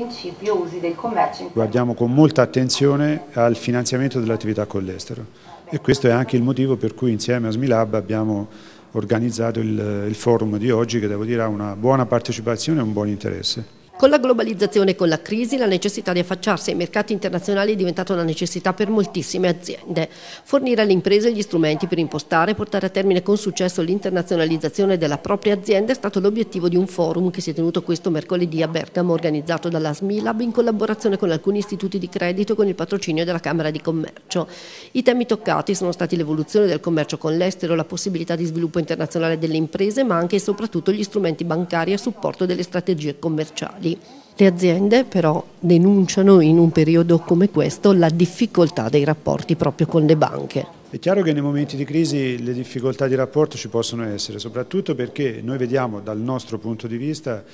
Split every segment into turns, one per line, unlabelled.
principio usi del commercio.
Guardiamo con molta attenzione al finanziamento dell'attività con l'estero e questo è anche il motivo per cui insieme a Smilab abbiamo organizzato il, il forum di oggi che devo dire ha una buona partecipazione e un buon interesse.
Con la globalizzazione e con la crisi la necessità di affacciarsi ai mercati internazionali è diventata una necessità per moltissime aziende. Fornire alle imprese gli strumenti per impostare e portare a termine con successo l'internazionalizzazione della propria azienda è stato l'obiettivo di un forum che si è tenuto questo mercoledì a Bergamo organizzato dalla Smilab in collaborazione con alcuni istituti di credito e con il patrocinio della Camera di Commercio. I temi toccati sono stati l'evoluzione del commercio con l'estero, la possibilità di sviluppo internazionale delle imprese ma anche e soprattutto gli strumenti bancari a supporto delle strategie commerciali locali. Le aziende però denunciano in un periodo come questo la difficoltà dei rapporti proprio con le banche.
È chiaro che nei momenti di crisi le difficoltà di rapporto ci possono essere, soprattutto perché noi vediamo dal nostro punto di vista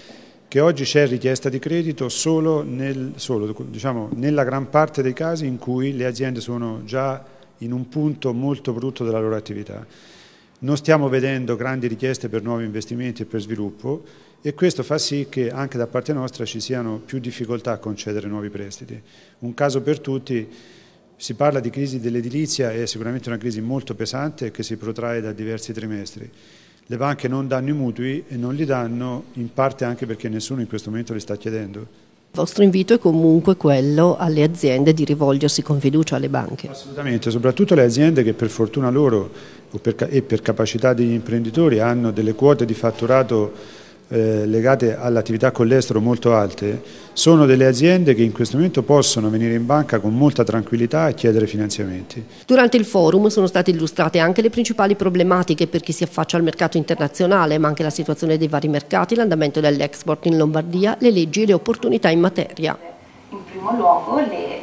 che oggi c'è richiesta di credito solo, nel, solo diciamo, nella gran parte dei casi in cui le aziende sono già in un punto molto brutto della loro attività. Non stiamo vedendo grandi richieste per nuovi investimenti e per sviluppo e questo fa sì che anche da parte nostra ci siano più difficoltà a concedere nuovi prestiti. Un caso per tutti, si parla di crisi dell'edilizia, è sicuramente una crisi molto pesante che si protrae da diversi trimestri. Le banche non danno i mutui e non li danno in parte anche perché nessuno in questo momento li sta chiedendo.
Il vostro invito è comunque quello alle aziende di rivolgersi con fiducia alle banche.
Assolutamente, soprattutto le aziende che per fortuna loro e per capacità degli imprenditori hanno delle quote di fatturato eh, legate all'attività con l'estero molto alte, sono delle aziende che in questo momento possono venire in banca con molta tranquillità e chiedere finanziamenti.
Durante il forum sono state illustrate anche le principali problematiche per chi si affaccia al mercato internazionale, ma anche la situazione dei vari mercati, l'andamento dell'export in Lombardia, le leggi e le opportunità in materia. In primo luogo le